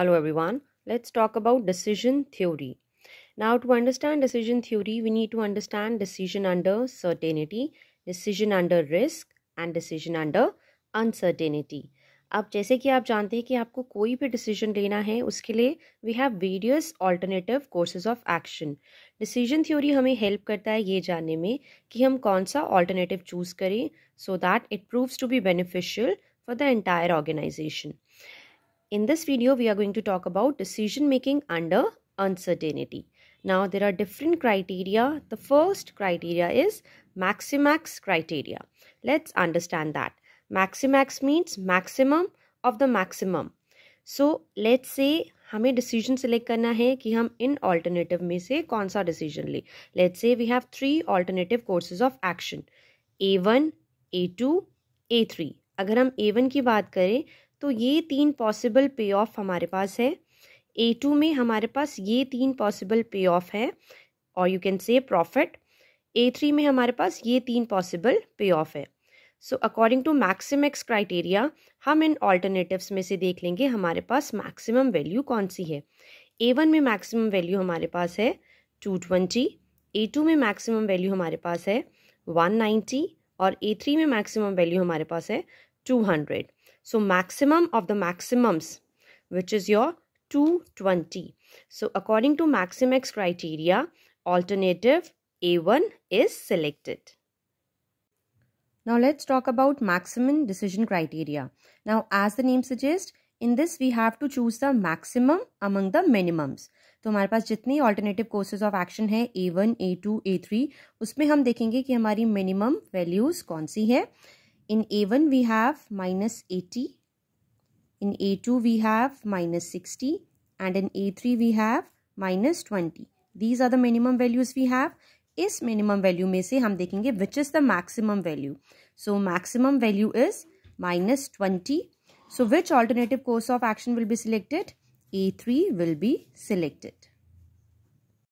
Hello everyone, let's talk about decision theory. Now to understand decision theory, we need to understand decision under certainty, decision under risk and decision under uncertainty. अब जैसे कि आप जानते हैं कि आपको कोई भी डिसीजन लेना है उसके लिए we have various alternative courses of action decision theory हमें हेल्प करता है ये जानने में कि हम कौन सा ऑल्टरनेटिव चूज़ करें so that it proves to be beneficial for the entire organisation In this video, we are going to talk about decision making under uncertainty. Now, there are different criteria. The first criteria is maximax criteria. Let's understand that. Maximax means maximum of the maximum. So, let's say हमें decision select करना है कि हम इन alternative में से कौन सा us लें we have three alternative courses of action: A one, A two, A three. अगर हम A one की बात करें तो ये तीन पॉसिबल पे ऑफ हमारे पास है ए टू में हमारे पास ये तीन पॉसिबल पे ऑफ है और you can say profit A three में हमारे पास ये तीन पॉसिबल पे ऑफ है so according to maximax criteria हम इन ऑल्टरनेटिव्स में से देख लेंगे हमारे पास मैक्सिमम वैल्यू कौन सी है ए वन में मैक्सिमम वैल्यू हमारे पास है टू ट्वेंटी ए टू में मैक्सिमम वैल्यू हमारे पास है वन नाइन्टी और ए थ्री में मैक्सिमम वैल्यू हमारे पास है two hundred So maximum of the maximums, which is your 220. So according to maximax criteria, alternative A1 is selected. Now let's talk about maximum decision criteria. Now as the name suggests, in this we have to choose the maximum among the minimums. तो हमारे पास courses of action of action A1, one a two A three उसमें हम देखेंगे कि हमारी minimum minimum कौन सी है in A1 we have minus 80. In A2 we have minus 60. And in A3 we have minus 20. These are the minimum values we have. Is minimum value may say hum dekhenge which is the maximum value. So maximum value is minus 20. So which alternative course of action will be selected? A3 will be selected.